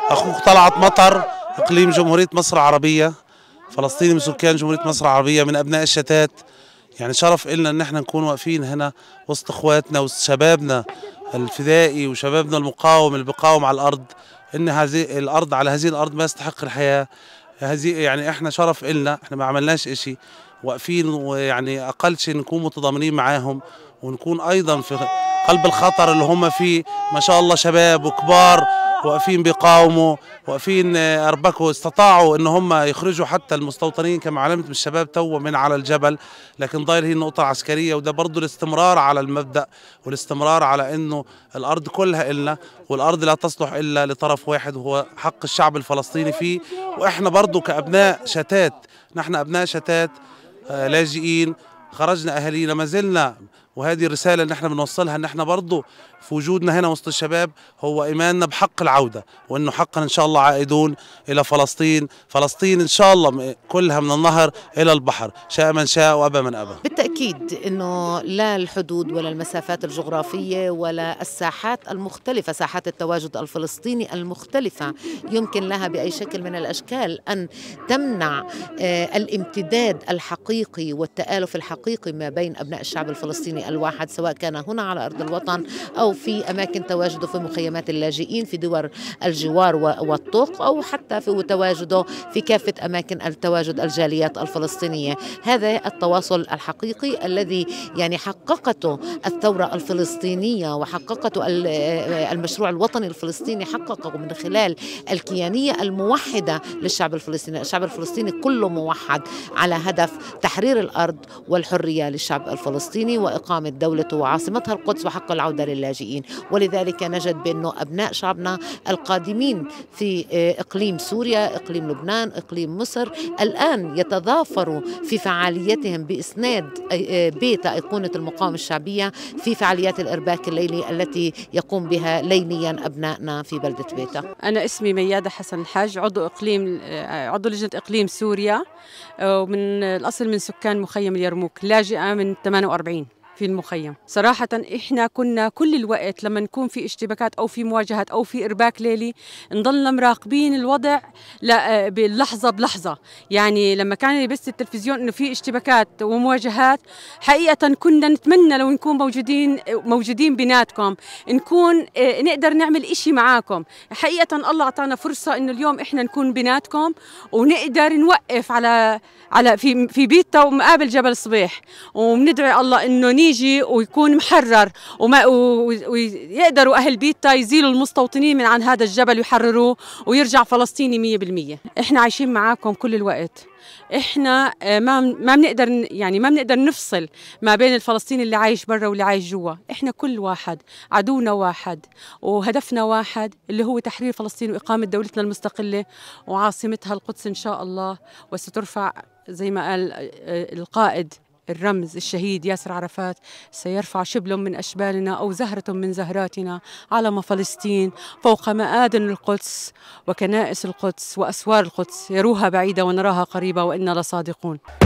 أخوك طلعت مطر إقليم جمهورية مصر العربية فلسطيني من سكان جمهورية مصر العربية من أبناء الشتات يعني شرف إلنا إن إحنا نكون واقفين هنا وسط إخواتنا وسط شبابنا الفدائي وشبابنا المقاوم اللي بيقاوم على الأرض إن هذه الأرض على هذه الأرض ما يستحق الحياة هذه يعني إحنا شرف إلنا إحنا ما عملناش إشي واقفين ويعني أقل شيء نكون متضامنين معاهم ونكون أيضا في قلب الخطر اللي هم فيه ما شاء الله شباب وكبار واقفين بيقاوموا واقفين آه، اربكوا استطاعوا ان هم يخرجوا حتى المستوطنين كما علمت من الشباب تو من على الجبل لكن ضايل هي النقطه العسكريه وده برضه الاستمرار على المبدا والاستمرار على انه الارض كلها النا والارض لا تصلح الا لطرف واحد وهو حق الشعب الفلسطيني فيه واحنا برضه كابناء شتات نحن ابناء شتات آه، لاجئين خرجنا اهالينا ما زلنا وهذه الرسالة اللي احنا بنوصلها ان احنا برضه في وجودنا هنا وسط الشباب هو ايماننا بحق العودة وانه حقا ان شاء الله عائدون الى فلسطين فلسطين ان شاء الله كلها من النهر الى البحر شاء من شاء وابى من ابى بالتأكيد انه لا الحدود ولا المسافات الجغرافية ولا الساحات المختلفة ساحات التواجد الفلسطيني المختلفة يمكن لها بأي شكل من الأشكال أن تمنع آه، الامتداد الحقيقي والتآلف الحقيقي ما بين أبناء الشعب الفلسطيني الواحد سواء كان هنا على أرض الوطن أو في أماكن تواجده في مخيمات اللاجئين في دول الجوار والطوق أو حتى في تواجده في كافة أماكن التواجد الجاليات الفلسطينية هذا التواصل الحقيقي الذي يعني حققته الثورة الفلسطينية وحققته المشروع الوطني الفلسطيني حققه من خلال الكيانية الموحدة للشعب الفلسطيني الشعب الفلسطيني كله موحد على هدف تحرير الأرض والحرية للشعب الفلسطيني وإقامة قامت دولته وعاصمتها القدس وحق العودة للاجئين ولذلك نجد بأنه أبناء شعبنا القادمين في آه، إقليم سوريا إقليم لبنان إقليم مصر الآن يتضافروا في فعاليتهم بإسناد آه، بيت أيقونة المقاومة الشعبية في فعاليات الإرباك الليلي التي يقوم بها ليليا أبنائنا في بلدة بيتا أنا اسمي ميادة حسن حاج عضو إقليم آه، عضو لجنة إقليم سوريا ومن الأصل من سكان مخيم اليرموك لاجئة من 48 في المخيم صراحة إحنا كنا كل الوقت لما نكون في اشتباكات أو في مواجهات أو في إرباك ليلي نضلنا مراقبين الوضع آه، باللحظة بلحظة يعني لما كان بس التلفزيون إنه في اشتباكات ومواجهات حقيقة كنا نتمنى لو نكون موجودين موجودين بيناتكم نكون آه، نقدر نعمل إشي معاكم حقيقة الله أعطانا فرصة إنه اليوم إحنا نكون بيناتكم ونقدر نوقف على على في في بيتا ومقابل جبل صبيح وبندعي الله إنه يجي ويكون محرر وما ويقدروا أهل بيتا يزيلوا المستوطنين من عن هذا الجبل ويحرروه ويرجع فلسطيني 100% إحنا عايشين معاكم كل الوقت احنا آه، ما ما بنقدر يعني ما بنقدر نفصل ما بين الفلسطيني اللي عايش برا واللي عايش جوا احنا كل واحد عدونا واحد وهدفنا واحد اللي هو تحرير فلسطين واقامه دولتنا المستقله وعاصمتها القدس ان شاء الله وسترفع زي ما قال آه، آه، القائد الرمز الشهيد ياسر عرفات سيرفع شبل من أشبالنا أو زهرة من زهراتنا علم فلسطين فوق مآدن القدس وكنائس القدس وأسوار القدس يروها بعيدة ونراها قريبة وإنا لصادقون